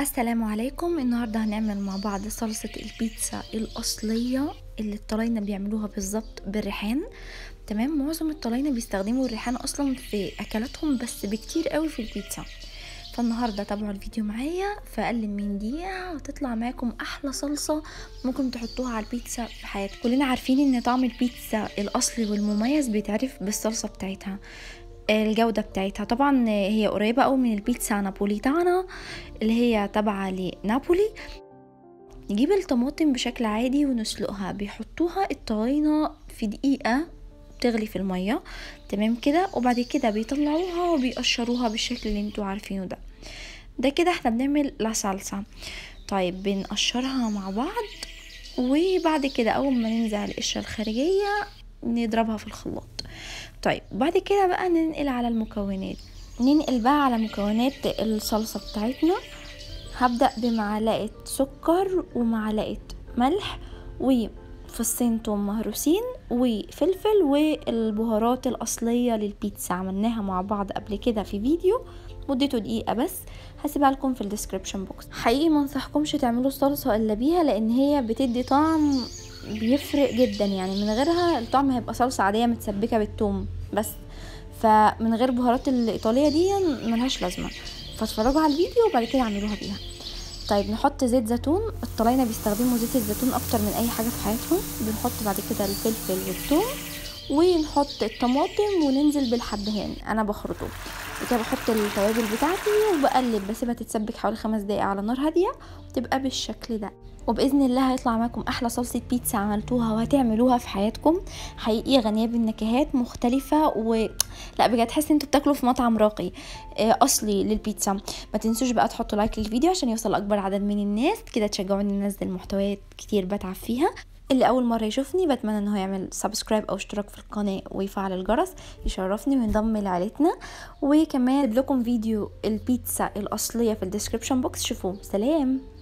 السلام عليكم النهاردة هنعمل مع بعض صلصة البيتزا الأصلية اللي الطلاينة بيعملوها بالظبط بالريحان تمام معظم الطلاينة بيستخدموا الريحان أصلا في أكلاتهم بس بكتير قوي في البيتزا فالنهاردة تابعوا الفيديو معايا في أقل من دقيقة وتطلع معاكم أحلى صلصة ممكن تحطوها على البيتزا في حياتكم كلنا عارفين إن طعم البيتزا الأصلي والمميز بيتعرف بالصلصة بتاعتها الجودة بتاعتها طبعا هي قريبة أوي من البيتزا نابوليتانا اللي هي تابعة لنابولي نجيب الطماطم بشكل عادي ونسلقها بيحطوها الطاينة في دقيقة بتغلي في المية تمام كده وبعد كده بيطلعوها وبيقشروها بالشكل اللي انتوا عارفينه ده ده كده احنا بنعمل لا صلصة طيب بنقشرها مع بعض وبعد كده اول ما ننزع القشرة الخارجية نضربها في الخلاط طيب بعد كده بقى ننقل على المكونات ننقل بقى على مكونات الصلصة بتاعتنا هبدأ بمعلقة سكر ومعلقة ملح وفصين توم مهروسين وفلفل والبهارات الأصلية للبيتزا عملناها مع بعض قبل كده في فيديو مدته دقيقة بس هسيبها لكم في الديسكريبشن بوكس حقيقي منصحكمش تعملوا الصلصة الا بيها لان هي بتدي طعم بيفرق جدا يعني من غيرها الطعم هيبقى صلصة عادية متسبكة بالثوم بس فمن غير بهارات الإيطالية دي ملهاش لازمة فاتفرجوا على الفيديو وبعد كده اعملوها بيها طيب نحط زيت زيتون الطلاينة بيستخدموا زيت الزيتون أكتر من أي حاجة في حياتهم بنحط بعد كده الفلفل والثوم ونحط الطماطم وننزل بالحبهان أنا بخرطه كده بحط التوابل بتاعتي وبقلب بسيبها تتسبك حوالي خمس دقايق على نار هاديه وتبقى بالشكل ده وباذن الله هيطلع معاكم احلى صلصه بيتزا عملتوها وهتعملوها في حياتكم حقيقي غنيه بالنكهات مختلفه و لا بجد تحس ان انتوا بتاكلوا في مطعم راقي آه، اصلي للبيتزا ما تنسوش بقى تحطوا لايك للفيديو عشان يوصل اكبر عدد من الناس كده تشجعوني انزل محتويات كتير بتعب فيها اللي اول مره يشوفني بتمنى ان هو يعمل سبسكرايب او اشتراك في القناه ويفعل الجرس يشرفني وينضم لعائلتنا وكمان لكم فيديو البيتزا الاصليه في الديسكربشن بوكس شوفوه سلام